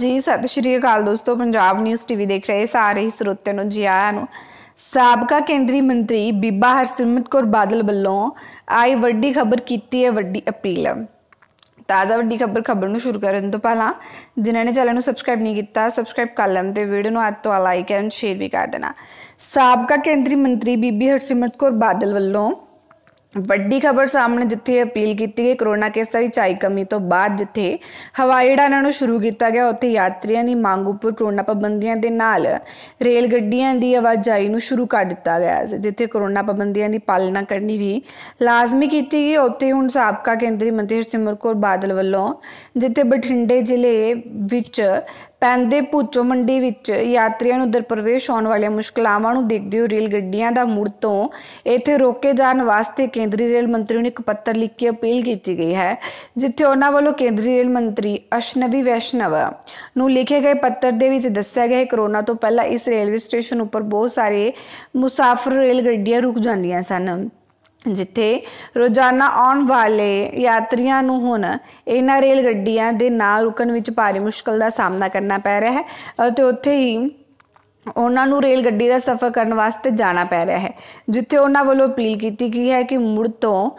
ਜੀ ਸਤਿ ਸ਼੍ਰੀ ਅਕਾਲ ਦੋਸਤੋ ਪੰਜਾਬ ਨਿਊਜ਼ ਟੀਵੀ ਦੇਖ ਰਹੇ ਸਾਰੇ ਹੀ ਸਰੋਤਿਆਂ ਨੂੰ ਜੀ ਆਇਆਂ ਨੂੰ ਸਾਬਕਾ ਕੇਂਦਰੀ ਮੰਤਰੀ ਬੀਬਾ ਹਰਸਿਮਰਤ ਕੌਰ ਬਾਦਲ ਵੱਲੋਂ ਆਈ ਵੱਡੀ ਖਬਰ ਕੀਤੀ ਹੈ ਵੱਡੀ ਅਪੀਲ ਤਾਜ਼ਾ ਵੱਡੀ ਖਬਰ ਖਬਰ ਨੂੰ ਸ਼ੁਰੂ ਕਰਨ ਤੋਂ ਪਹਿਲਾਂ ਜਿਨ੍ਹਾਂ ਨੇ ਚੈਨਲ ਨੂੰ ਸਬਸਕ੍ਰਾਈਬ ਨਹੀਂ ਕੀਤਾ ਸਬਸਕ੍ਰਾਈਬ ਕਰ ਲੈਣ ਤੇ ਵੀਡੀਓ ਨੂੰ ਅੱਜ ਤੋਂ ਲਾਈਕ ਐਂਡ ਸ਼ੇਅਰ ਵੀ ਕਰ ਦੇਣਾ ਸਾਬਕਾ ਕੇਂਦਰੀ ਮੰਤਰੀ ਬੀਬੀ ਹਰਸਿਮਰਤ ਕੌਰ ਬਾਦਲ ਵੱਲੋਂ ਵੱਡੀ ਖਬਰ ਸਾਹਮਣੇ ਜਿੱਥੇ ਅਪੀਲ ਕੀਤੀ ਗਈ ਕਰੋਨਾ ਕੇਸ ਦੀ ਵਿੱਚ ਆਈ ਕਮੀ ਤੋਂ ਬਾਅਦ ਜਿੱਥੇ ਹਵਾਈ ਅਡਾਨਾਂ ਨੂੰ ਸ਼ੁਰੂ ਕੀਤਾ ਗਿਆ ਉੱਥੇ ਯਾਤਰੀਆਂ ਦੀ ਮੰਗ ਉੱਪਰ ਕਰੋਨਾ ਪਾਬੰਦੀਆਂ ਦੇ ਨਾਲ ਰੇਲ ਗੱਡੀਆਂ ਦੀ ਆਵਾਜਾਈ ਨੂੰ ਸ਼ੁਰੂ ਕਰ ਦਿੱਤਾ ਗਿਆ ਜਿੱਥੇ ਕਰੋਨਾ ਪਾਬੰਦੀਆਂ ਦੀ ਪਾਲਣਾ ਕਰਨੀ ਵੀ ਲਾਜ਼ਮੀ ਕੀਤੀ ਗਈ ਉੱਥੇ ਹੁਣ ਸਾਬਕਾ ਕੇਂਦਰੀ ਮੰਤਰੀ ਸਿਮਰਕੌਰ ਬਾਦਲ ਵੱਲੋਂ ਜਿੱਥੇ ਬਠਿੰਡੇ ਜ਼ਿਲ੍ਹੇ ਵਿੱਚ ਪੈਂਦੇ ਭੂਚੋ ਮੰਡੀ ਵਿੱਚ ਯਾਤਰੀਆਂ ਨੂੰ ਉਧਰ ਪ੍ਰਵੇਸ਼ ਆਉਣ ਵਾਲੀਆਂ ਮੁਸ਼ਕਲਾਵਾਂ ਨੂੰ ਦੇਖਦੇ ਹੋਏ ਰੇਲ ਗੱਡੀਆਂ ਦਾ ਮੁੜ ਤੋਂ ਇੱਥੇ ਰੋਕੇ ਜਾਣ ਵਾਸਤੇ ਕੇਂਦਰੀ ਰੇਲ ਮੰਤਰੀ ਨੂੰ ਇੱਕ ਪੱਤਰ ਲਿਖ ਕੇ ਅਪੀਲ ਕੀਤੀ ਗਈ ਹੈ ਜਿੱਥੇ ਉਹਨਾਂ ਵੱਲੋਂ ਕੇਂਦਰੀ ਰੇਲ ਮੰਤਰੀ ਅਸ਼ਨਵੀ ਵੈਸ਼ਨਵ ਨੂੰ ਲਿਖੇ ਗਏ ਪੱਤਰ ਦੇ ਵਿੱਚ ਦੱਸਿਆ ਗਿਆ ਹੈ ਕਰੋਨਾ ਤੋਂ ਪਹਿਲਾਂ ਇਸ ਰੇਲਵੇ ਸਟੇਸ਼ਨ ਉੱਪਰ ਬਹੁਤ ਸਾਰੇ ਮੁਸਾਫਰ ਰੇਲ ਗੱਡੀਆਂ ਰੁਕ ਜਾਂਦੀਆਂ ਸਨ ਜਿੱਥੇ ਰੋਜ਼ਾਨਾ ਆਉਣ ਵਾਲੇ ਯਾਤਰੀਆਂ ਨੂੰ ਹੁਣ ਇਹਨਾਂ ਰੇਲ ਗੱਡੀਆਂ ਦੇ ਨਾ ਰੁਕਣ ਵਿੱਚ ਭਾਰੀ ਮੁਸ਼ਕਲ ਦਾ ਸਾਹਮਣਾ ਕਰਨਾ ਪੈ ਰਿਹਾ ਹੈ ਤੇ ਉੱਥੇ ਹੀ ਉਹਨਾਂ ਨੂੰ ਰੇਲ ਗੱਡੀ ਦਾ ਸਫ਼ਰ ਕਰਨ ਵਾਸਤੇ ਜਾਣਾ ਪੈ ਰਿਹਾ ਹੈ ਜਿੱਥੇ ਉਹਨਾਂ ਵੱਲੋਂ ਅਪੀਲ ਕੀਤੀ ਗਈ ਹੈ ਕਿ ਮੁੜ ਤੋਂ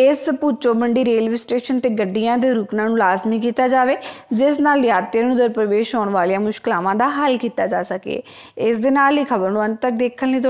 ਇਸ ਪੂਚੋ ਮੰਡੀ ਰੇਲਵੇ ਸਟੇਸ਼ਨ ਤੇ ਗੱਡੀਆਂ ਦੇ ਰੁਕਣਾ ਨੂੰ ਲਾਜ਼ਮੀ ਕੀਤਾ ਜਾਵੇ ਜਿਸ ਨਾਲ ਯਾਤਰੀਆਂ ਨੂੰ ਪ੍ਰਵੇਸ਼ ਹੋਣ ਵਾਲੀਆਂ ਮੁਸ਼ਕਲਾਵਾਂ ਦਾ ਹੱਲ ਕੀਤਾ ਜਾ ਸਕੇ ਇਸ ਦੇ ਨਾਲ ਹੀ ਖਬਰ ਨੂੰ ਅੰਤ ਤੱਕ ਦੇਖਣ ਲਈ